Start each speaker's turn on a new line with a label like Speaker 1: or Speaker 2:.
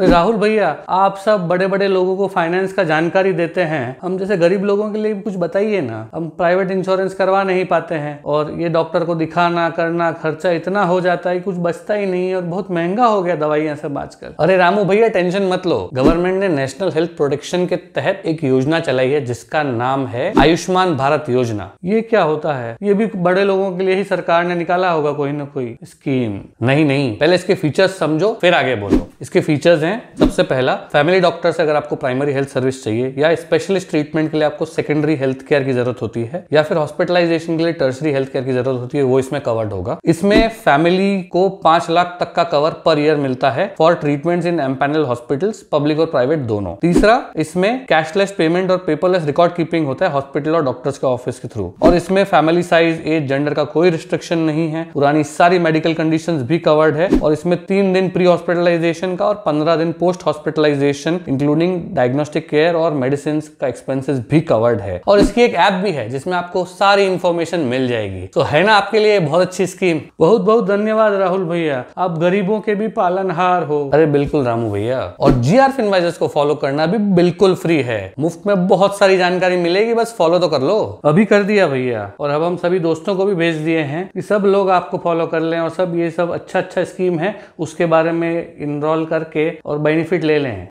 Speaker 1: राहुल भैया आप सब बड़े बड़े लोगों को फाइनेंस का जानकारी देते हैं हम जैसे गरीब लोगों के लिए कुछ बताइए ना हम प्राइवेट इंश्योरेंस करवा नहीं पाते हैं और ये डॉक्टर को दिखाना करना खर्चा इतना हो जाता है कुछ बचता ही नहीं और बहुत महंगा हो गया दवाइयां सब आजकल अरे रामू भैया टेंशन मत लो गवर्नमेंट ने नेशनल हेल्थ प्रोटेक्शन के तहत एक योजना चलाई है जिसका नाम है आयुष्मान भारत योजना ये क्या होता है ये भी बड़े लोगों के लिए ही सरकार ने निकाला होगा कोई ना कोई स्कीम नहीं नहीं पहले इसके फीचर्स समझो फिर आगे बोलो इसके फीचर्स हैं सबसे पहला फैमिली डॉक्टर से अगर आपको प्राइमरी हेल्थ सर्विस चाहिए या स्पेशलिस्ट ट्रीटमेंट के लिए आपको सेकेंडरी हेल्थ केयर की जरूरत होती है या फिर हॉस्पिटलाइजेशन के लिए टर्सरी हेल्थ केयर की जरूरत होती है वो इसमें कवर्ड होगा इसमें फैमिली को पांच लाख तक का कवर पर ईयर मिलता है फॉर ट्रीटमेंट इन एम हॉस्पिटल पब्लिक और प्राइवेट दोनों तीसरा इसमें कैशलेस पेमेंट और पेपरलेस रिकॉर्ड कीपिंग होता है हॉस्पिटल और डॉक्टर्स के ऑफिस के थ्रू और इसमें फैमिली साइज एज जेंडर का कोई रिस्ट्रिक्शन नहीं है पुरानी सारी मेडिकल कंडीशन भी कवर्ड है और इसमें तीन दिन प्री हॉस्पिटलाइजेशन हॉस्पिटलाइजेशन का और 15 दिन post hospitalization including diagnostic care और मेडिसिन का एक्सपेंसिस भी कवर्ड है और इसकी एक ऐप भी है जिसमें आपको सारी इन्फॉर्मेशन मिल जाएगी तो है ना आपके लिए बहुत अच्छी स्कीम बहुत बहुत धन्यवाद राहुल भैया आप गरीबों के भी पालनहार हो अरे बिल्कुल रामू भैया और जी आर को फॉलो करना भी बिल्कुल फ्री है मुफ्त में बहुत सारी जानकारी मिलेगी बस फॉलो तो कर लो अभी कर दिया भैया और अब हम सभी दोस्तों को भी भेज दिए हैं कि सब लोग आपको फॉलो कर लें और सब ये सब अच्छा अच्छा स्कीम है उसके बारे में इनरोल करके और बेनिफिट ले लें